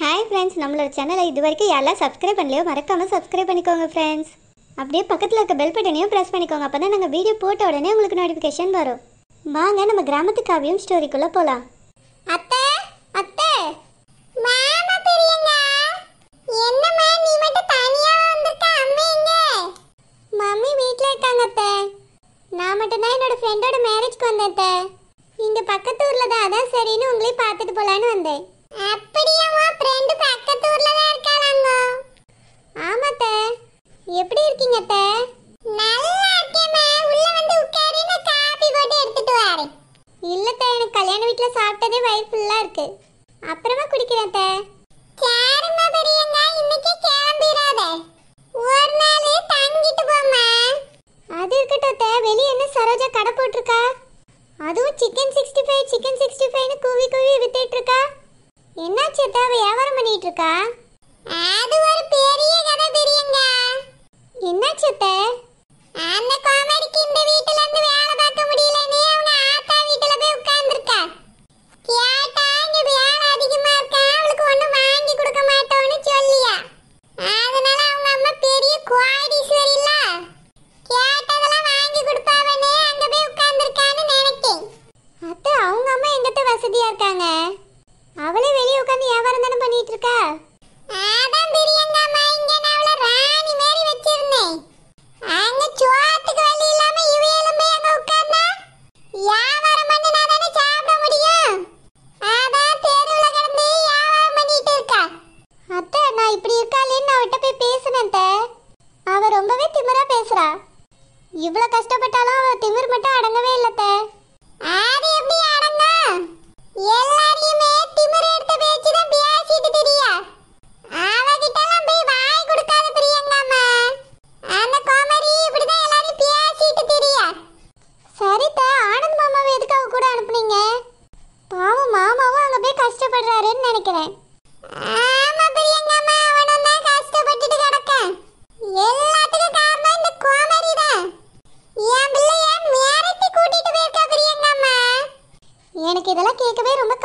hi friends நம்மளோட சேனலை இது வரைக்கும் யாரெல்லாம் சப்ஸ்கிரைப் பண்ணலையோ மறக்காமல் சப்ஸ்கிரைப் பண்ணிக்கோங்க ஃப்ரெண்ட்ஸ் அப்படியே பக்கத்தில் இருக்க பெல் பட்டனையும் ப்ரெஸ் பண்ணிக்கோங்க அப்போ தான் நாங்கள் வீடியோ போட்ட உடனே உங்களுக்கு நோட்டிஃபிகேஷன் வரும் வாங்க நம்ம கிராமத்து காவியம் ஸ்டோரிக்குள்ளே போகலாம் அத்தை அத்தை மாமா பெரியங்க என்னம்மா நீ மட்டும் தனியா வந்திருக்க அம்மா எங்க மம்மி வீட்டில் இருக்காங்க அத்தை நான் மட்டும்தான் தான் என்னோட ஃப்ரெண்டோட மேரேஜ்க்கு வந்தேன் அத்தை இங்க பக்கத்து ஊரில் தான் அதான் சரின்னு உங்களையும் பார்த்துட்டு போகலான்னு வந்தேன் அப்படியே உன் பக்கத்து ஊர்ல தான் இருக்காளாங்க ஆமாத்த எப்படி இருக்கீங்க அத்த நல்லா வந்து உட்காரு நான் காபி போட்டு எடுத்துட்டு வரேன் இல்லத்த எனக்கு கல்யாண வீட்ல சாப்பிட்டதே வயிறு ஃபுல்லா இருக்கு அப்புறமா குடிக்கிறேன் அத்த சரிம்மா பெரியங்க இன்னைக்கு ஒரு நாள் தங்கிட்டு போம்மா அது இருக்கட்டும் வெளியே என்ன சரோஜா அதுவும் chicken sixty five chicken sixty ஃபைவ்னு கூவி கூவி வித்துட்டு இருக்கா என்னாச்சு ஏதா வியாபாரம் பண்ணிட்டு இருக்கா அது ஒரு பெரிய கதை பெரியங்க என்னாச்சு அந்த காமெடிக்கு இந்த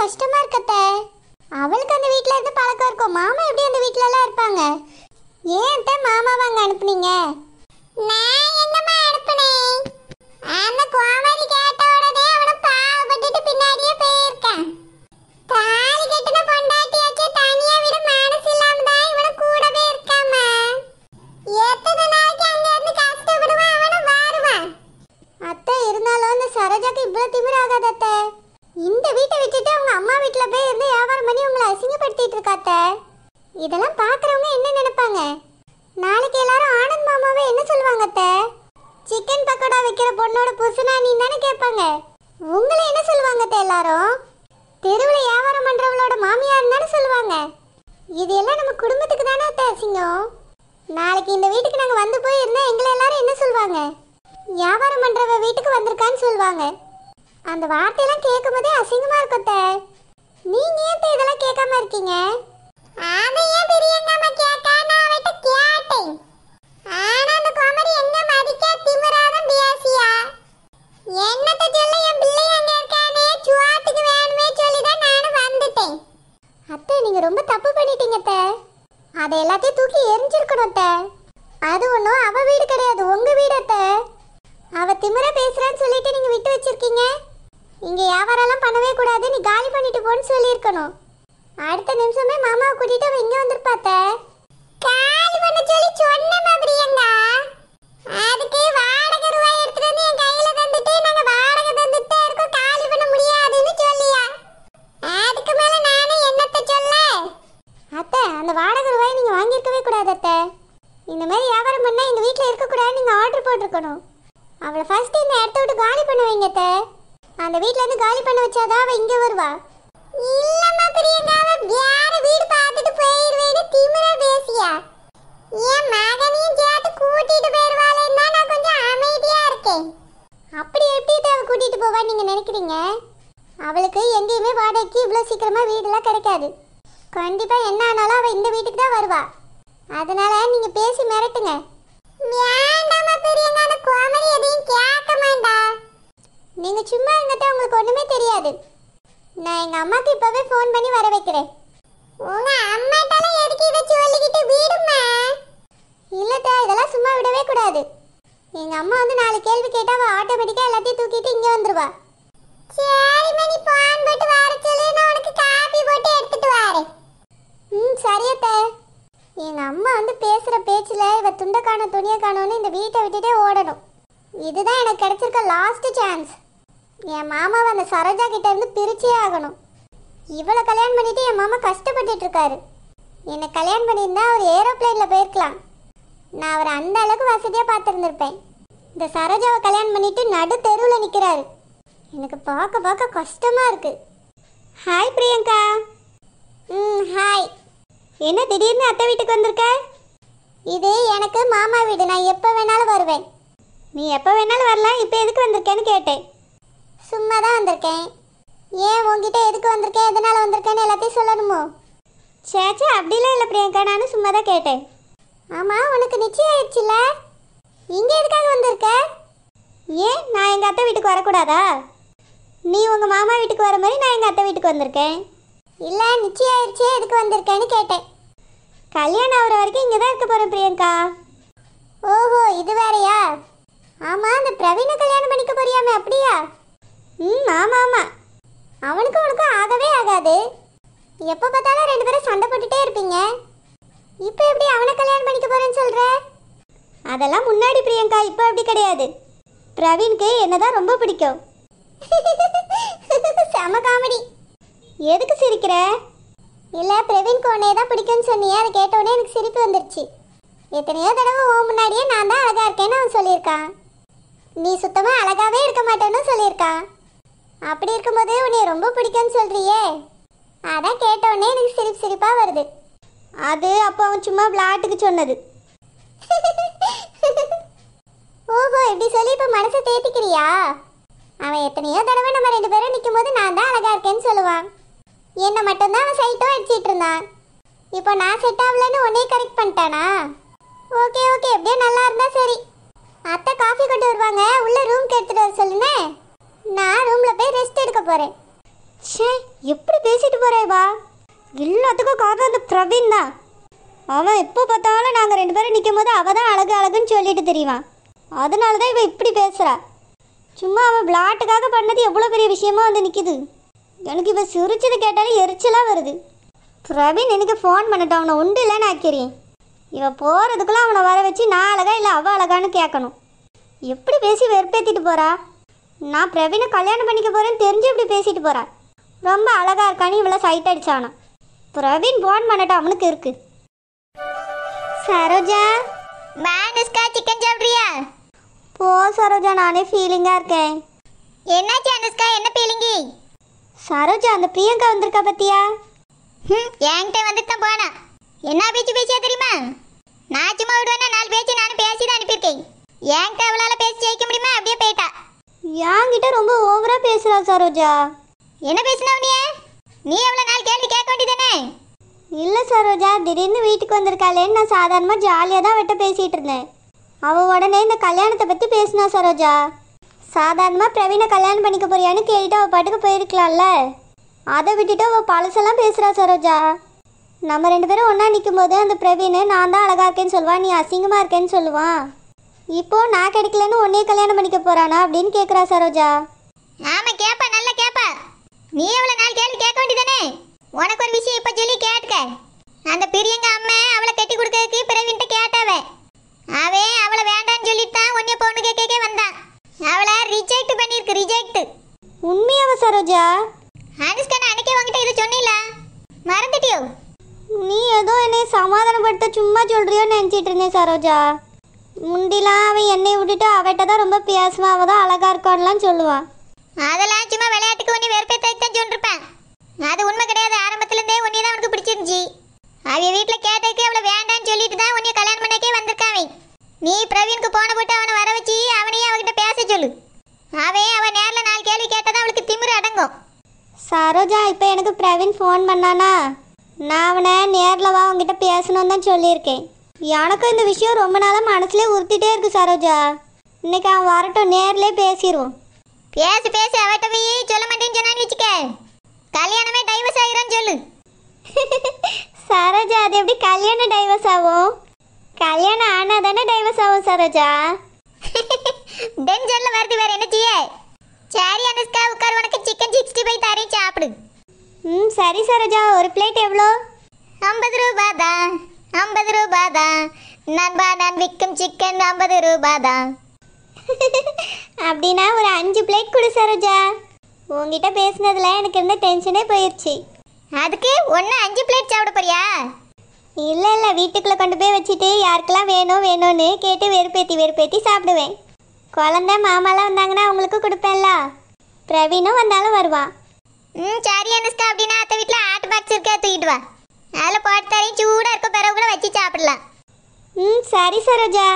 கஷ்டமா இருக்கத்த அவளுக்கு அந்த வீட்டில் இருந்து பழக்கம் இருக்கும் மாமா எப்படி அந்த வீட்டில எல்லாம் இருப்பாங்க ஏன் தான் மாமாவாங்க அனுப்புனீங்க நான் என்னம்மா அனுப்புனேன் அந்த குவாமரிக்கா நாளைக்கு எல்லாரும் ஆனந்த் மாமாவை என்ன சொல்லுவாங்க அத்தை சிக்கன் பக்கோடா வைக்கிற பொண்ணோட புசுனா நீ தானே கேட்பாங்க உங்களை என்ன சொல்லுவாங்க அத்தை எல்லாரும் தெருவில் வியாபாரம் பண்ணுறவளோட மாமியார் தானே சொல்லுவாங்க இது எல்லாம் நம்ம குடும்பத்துக்கு தானே அத்தை அசிங்கம் நாளைக்கு இந்த வீட்டுக்கு நாங்கள் வந்து போய் இருந்தால் எங்களை எல்லாரும் என்ன சொல்லுவாங்க வியாபாரம் பண்ணுறவ வீட்டுக்கு வந்திருக்கான்னு சொல்லுவாங்க அந்த வார்த்தையெல்லாம் கேட்கும் போதே அசிங்கமாக இருக்கும் அத்தை நீங்கள் ஏன் இதெல்லாம் கேட்காம இருக்கீங்க அதை ஏன் பிரியங்கம்மா கேட்டா நான் அவட்ட கேட்டேன் மாட்டேன் ஆனா அந்த கோமதி எங்க மதிக்க திமிராதான் பேசியா என் பிள்ளை அங்க இருக்கானே சுவாத்துக்கு வேணுமே சொல்லிதான் நானும் வந்துட்டேன் அத்தை நீங்க ரொம்ப தப்பு பண்ணிட்டீங்க அதை எல்லாத்தையும் தூக்கி எரிஞ்சிருக்கணும் அத்தை அது ஒன்றும் அவ வீடு கிடையாது உங்க வீடு அத்தை திமிர பேசுறான்னு சொல்லிட்டு நீங்க விட்டு வச்சிருக்கீங்க இங்க வியாபாரம்லாம் பண்ணவே கூடாது நீ காலி பண்ணிட்டு போன்னு சொல்லியிருக்கணும் அடுத்த நிமிஷமே மாமாவை கூட்டிட்டு அவன் இங்கே வந்திருப்பாத்த காலி பண்ண சொல்லி சொன்னமா பிரியங்கா அதுக்கு வாடகை ரூபாய் எடுத்துட்டு வந்து என் கையில தந்துட்டு வாடகை தந்துட்டே இருக்கோம் காலி பண்ண முடியாதுன்னு சொல்லியா அதுக்கு மேல நானே என்னத்த சொல்ல அத்தை அந்த வாடகை ரூபாய் நீங்க வாங்கியிருக்கவே கூடாது அத்தை இந்த மாதிரி வியாபாரம் பண்ணா எங்க வீட்டுல இருக்க போட்டிருக்கணும் அவளை ஃபர்ஸ்ட் இந்த இடத்த காலி பண்ண வைங்க அந்த வீட்ல இருந்து காலி பண்ண வச்சாதான் அவ இங்க வருவா இல்லம்மா பிரியங்கா அவ திமிரா பேசியா என் மகனையும் சேர்த்து கூட்டிட்டு போயிருவாளேன்னு நான் கொஞ்சம் அமைதியா இருக்கேன் அப்படி எப்படி அவ கூட்டிட்டு போவா நீங்க நினைக்கிறீங்க அவளுக்கு எங்கேயுமே வாடகைக்கு இவ்வளோ சீக்கிரமா வீடெல்லாம் கிடைக்காது கண்டிப்பா என்ன ஆனாலும் அவள் இந்த வீட்டுக்கு தான் வருவா அதனால நீங்க பேசி மிரட்டுங்க நீங்கள் சும்மா இருந்துட்டு உங்களுக்கு ஒன்றுமே தெரியாது நான் எங்க அம்மாக்கு இப்பவே ஃபோன் பண்ணி வர வைக்கிறேன் உங்கள் அம்மா எதுக்கு இதை சொல்லிக்கிட்டு வீடுமா இல்லட்டா இதெல்லாம் சும்மா விடவே கூடாது எங்க அம்மா வந்து நாலு கேள்வி கேட்டா அவ ஆட்டோமேட்டிக்கா எல்லாத்தையும் தூக்கிட்டு இங்க வந்துருவா சரி மணி பான் போட்டு வர சொல்லு நான் உனக்கு காபி போட்டு எடுத்துட்டு வரேன் ம் சரியத்தே எங்க அம்மா வந்து பேசுற பேச்சுல இவ துண்டை காண துணியை காணோன்னு இந்த வீட்டை விட்டுட்டே ஓடணும் இதுதான் எனக்கு கிடைச்சிருக்க லாஸ்ட் சான்ஸ் என் மாமாவை அந்த சரோஜா கிட்ட இருந்து பிரிச்சே ஆகணும் இவளை கல்யாணம் பண்ணிட்டு என் மாமா கஷ்டப்பட்டுட்டு இருக்காரு என்னை கல்யாணம் பண்ணியிருந்தா அவர் ஏரோப்ளைனில் போயிருக்கலாம் நான் அவரை அந்த அளவுக்கு வசதியாக பார்த்துருந்துருப்பேன் இந்த சரோஜாவை கல்யாணம் பண்ணிட்டு நடு தெருவில் நிற்கிறாரு எனக்கு பார்க்க பார்க்க கஷ்டமாக இருக்குது ஹாய் பிரியங்கா ம் ஹாய் என்ன திடீர்னு அத்தை வீட்டுக்கு வந்திருக்க இது எனக்கு மாமா வீடு நான் எப்போ வேணாலும் வருவேன் நீ எப்போ வேணாலும் வரலாம் இப்போ எதுக்கு வந்திருக்கேன்னு கேட்டேன் சும்மா தான் வந்திருக்கேன் ஏன் உங்ககிட்ட எதுக்கு வந்திருக்கேன் எதனால் வந்திருக்கேன்னு எல்லாத்தையும் சொல்லணுமோ சேச்சே அப்படிலாம் இல்லை பிரியங்கா நானும் சும்மா தான் கேட்டேன் ஆமாம் உனக்கு நிச்சயம் ஆயிடுச்சுல இங்கே எதுக்காக வந்திருக்க ஏன் நான் எங்கள் அத்தை வீட்டுக்கு வரக்கூடாதா நீ உங்கள் மாமா வீட்டுக்கு வர மாதிரி நான் எங்கள் அத்தை வீட்டுக்கு வந்திருக்கேன் இல்லை நிச்சயம் ஆயிடுச்சு எதுக்கு வந்திருக்கேன்னு கேட்டேன் கல்யாணம் ஆகிற வரைக்கும் இங்கே தான் இருக்க போகிறேன் பிரியங்கா ஓஹோ இது வேறையா ஆமாம் அந்த பிரவீனை கல்யாணம் பண்ணிக்க போறியாமே அப்படியா ம் ஆமாம் ஆமாம் அவனுக்கு உனக்கும் ஆகவே ஆகாது எப்போ பார்த்தாலும் ரெண்டு பேரும் சண்டை போட்டுட்டே இருப்பீங்க இப்போ எப்படி அவனை கல்யாணம் பண்ணிக்க போறேன்னு சொல்ற அதெல்லாம் முன்னாடி பிரியங்கா இப்போ அப்படி கிடையாது பிரவீனுக்கு என்னதான் ரொம்ப பிடிக்கும் செம காமெடி எதுக்கு சிரிக்கிற இல்லை பிரவீன்க்கு உன்னே தான் பிடிக்கும்னு சொன்னியே அதை கேட்டவுடனே எனக்கு சிரிப்பு வந்துருச்சு எத்தனையோ தடவை ஓ முன்னாடியே நான் தான் அழகா இருக்கேன்னு அவன் சொல்லியிருக்கான் நீ சுத்தமாக அழகாவே இருக்க மாட்டேன்னு சொல்லியிருக்கான் அப்படி இருக்கும்போது உன்னை ரொம்ப பிடிக்கும்னு சொல்றியே அதான் கேட்டோடனே எனக்கு சிரிப்பு சிரிப்பாக வருது அது அப்போ அவன் சும்மா விளாட்டுக்கு சொன்னது ஓஹோ எப்படி சொல்லி இப்போ மனசை தேத்திக்கிறியா அவன் எத்தனையோ தடவை நம்ம ரெண்டு பேரும் நிற்கும் போது நான் தான் அழகாக இருக்கேன்னு சொல்லுவான் என்னை மட்டும்தான் அவன் சைட்டும் அடிச்சிட்டு இருந்தான் இப்போ நான் செட் ஆகலன்னு உடனே கரெக்ட் பண்ணிட்டானா ஓகே ஓகே எப்படியோ நல்லா இருந்தால் சரி அத்தை காஃபி கொண்டு வருவாங்க உள்ளே ரூம்க்கு எடுத்துகிட்டு வர சொல்லுங்க நான் ரூமில் போய் ரெஸ்ட் எடுக்க போகிறேன் ச்சே எப்படி பேசிட்டு வா எல்லாத்துக்கும் காரணம் அந்த பிரவீன் தான் அவன் எப்போ பார்த்தாலும் நாங்கள் ரெண்டு பேரும் நிற்கும் போது அவள் தான் அழகு அழகுன்னு சொல்லிட்டு தெரியவான் அதனால தான் இவன் இப்படி பேசுகிறா சும்மா அவன் விளாட்டுக்காக பண்ணது எவ்வளோ பெரிய விஷயமா வந்து நிற்கிது எனக்கு இப்போ சிரிச்சது கேட்டாலே எரிச்சலாக வருது பிரவீன் எனக்கு ஃபோன் பண்ணட்டும் அவனை உண்டு இல்லைன்னு ஆக்கிறேன் இவன் போகிறதுக்குலாம் அவனை வர வச்சு நான் அழகா இல்லை அவள் அழகான்னு கேட்கணும் எப்படி பேசி வெறுப்பேற்றிட்டு போகிறா நான் பிரவீனை கல்யாணம் பண்ணிக்க போகிறேன்னு தெரிஞ்சு இப்படி பேசிட்டு போகிறான் ரொம்ப அழகாக இருக்கானு இவ்வளோ சைட் அடிச்சானா பிரவீன் போன் பண்ணட்டா அவனுக்கு இருக்கு சரோஜா மேனுஸ்கா சிக்கன் சாப்பிட்றியா போ சரோஜா நானே ஃபீலிங்காக இருக்கேன் என்னாச்சு அனுஸ்கா என்ன ஃபீலிங்கி சரோஜா அந்த பிரியங்கா வந்திருக்கா பத்தியா ம் என்கிட்ட வந்துட்டு தான் போனா என்ன பேச்சு பேசியா தெரியுமா நான் சும்மா விடுவேன்னா நாலு பேச்சு நானும் பேசி தான் அனுப்பியிருக்கேன் என்கிட்ட அவளால் பேசி ஜெயிக்க முடியுமா அப்படியே போயிட்டா என்கிட்ட ரொம்ப ஓவராக பேசுகிறா சரோஜா என்ன பேசுன அவனிய நீ எவ்வளோ நாள் கேள்வி கேட்க வேண்டியதானே இல்லை சரோஜா திடீர்னு வீட்டுக்கு வந்திருக்காளேன்னு நான் சாதாரணமாக ஜாலியாக தான் விட்டு பேசிகிட்டு இருந்தேன் அவள் உடனே இந்த கல்யாணத்தை பற்றி பேசினா சரோஜா சாதாரணமாக பிரவீனை கல்யாணம் பண்ணிக்க போறியான்னு கேட்டுட்டு அவள் பாட்டுக்கு போயிருக்கலாம்ல அதை விட்டுட்டு அவள் பழசெல்லாம் பேசுகிறா சரோஜா நம்ம ரெண்டு பேரும் ஒன்றா நிற்கும்போது அந்த பிரவீன் நான் தான் அழகாக இருக்கேன்னு சொல்லுவான் நீ அசிங்கமாக இருக்கேன்னு சொல்லுவான் இப்போ நான் கிடைக்கலன்னு உன்னே கல்யாணம் பண்ணிக்க போகிறானா அப்படின்னு கேட்குறா சரோஜா நாம கேட்பேன் நல்ல நீ எவ்வளோ நாள் கேள்வி கேட்க வேண்டியதானே உனக்கு ஒரு விஷயம் இப்போ சொல்லி கேட்க அந்த பிரியங்க அம்மா அவளை கட்டி கொடுக்கறதுக்கு பிறவின்ட்ட கேட்டாவே அவே அவளை வேண்டாம்னு சொல்லிட்டு தான் ஒன்னே பொண்ணு கேட்க வந்தான் அவளை ரிஜெக்ட் பண்ணியிருக்கு ரிஜெக்ட் உண்மையாவ சரோஜா அனுஷ்கா நான் வாங்கிட்ட உங்ககிட்ட இதை சொன்னில மறந்துட்டியோ நீ ஏதோ என்னை சமாதானப்படுத்த சும்மா சொல்றியோன்னு நினச்சிட்டு இருந்தேன் சரோஜா முந்திலாம் அவன் என்னை விட்டுட்டு அவட்ட தான் ரொம்ப பேசுவான் அவள் தான் அழகாக இருக்கான்லாம் சொல்லுவான் அதெல்லாம் சும்மா விளையாட்டுக்கு உன்னை தைத்தான் சொல்லிருப்பேன் அது உண்மை கிடையாது ஆரம்பத்துலேருந்தே உன்னி தான் அவனுக்கு பிடிச்சிருந்துச்சி அவ வீட்டில் கேட்டதுக்கு அவளை வேண்டாம்னு சொல்லிட்டு தான் உன்னை கல்யாணம் பண்ணக்கே வந்திருக்காவே நீ பிரவீனுக்கு போன போட்டு அவனை வர வச்சு அவனையே அவகிட்ட பேச சொல்லு அவே அவன் நேரில் நாலு கேள்வி கேட்டால் அவளுக்கு திமிரு அடங்கும் சரோஜா இப்போ எனக்கு பிரவீன் ஃபோன் பண்ணானா நான் அவனை நேரில் வா உங்ககிட்ட பேசணும்னு தான் சொல்லியிருக்கேன் எனக்கும் இந்த விஷயம் ரொம்ப நாளாக மனசுலேயே உறுத்திட்டே இருக்கு சரோஜா இன்னைக்கு அவன் வரட்டும் நேர்லேயே பேசிடுவோம் பேசு பேசு அவட்ட போய் சொல்ல மாட்டேன்னு சொன்னான்னு வச்சுக்க கல்யாணமே டைவர்ஸ் ஆகிறான்னு சொல்லு சரோஜா அது எப்படி கல்யாணம் டைவர்ஸ் ஆகும் கல்யாணம் ஆனா தானே டைவர்ஸ் ஆகும் சரோஜா டென்ஷன்ல வருது வேற என்ன செய்ய சரி அனுஷ்கா உட்கார் உனக்கு சிக்கன் சிக்ஸ்டி ஃபைவ் தரேன் சாப்பிடு ம் சரி சரோஜா ஒரு பிளேட் எவ்வளோ ஐம்பது ரூபா தான் ஐம்பது ரூபா தான் நண்பா நான் விற்கும் சிக்கன் ஐம்பது ரூபா தான் அப்படின்னா ஒரு அஞ்சு பிளேட் கொடு சரோஜா உங்ககிட்ட பேசினதில் எனக்கு இருந்த டென்ஷனே போயிடுச்சு அதுக்கு ஒன்று அஞ்சு பிளேட் சாப்பிட போறியா இல்லை இல்லை வீட்டுக்குள்ளே கொண்டு போய் வச்சுட்டு யாருக்கெல்லாம் வேணும் வேணும்னு கேட்டு வெறுப்பேற்றி வெறுப்பேற்றி சாப்பிடுவேன் குழந்த மாமாலாம் வந்தாங்கன்னா அவங்களுக்கு கொடுப்பேன்ல பிரவீனும் வந்தாலும் வருவான் ம் சரி அனுஷ்கா அப்படின்னா அத்தை வீட்டில் ஆட்டு பாக்ஸ் இருக்கா தூக்கிட்டு வா அதில் போட்டு தரையும் சூடாக இருக்க பிறகு கூட வச்சு சாப்பிடலாம் ம் சரி சரோஜா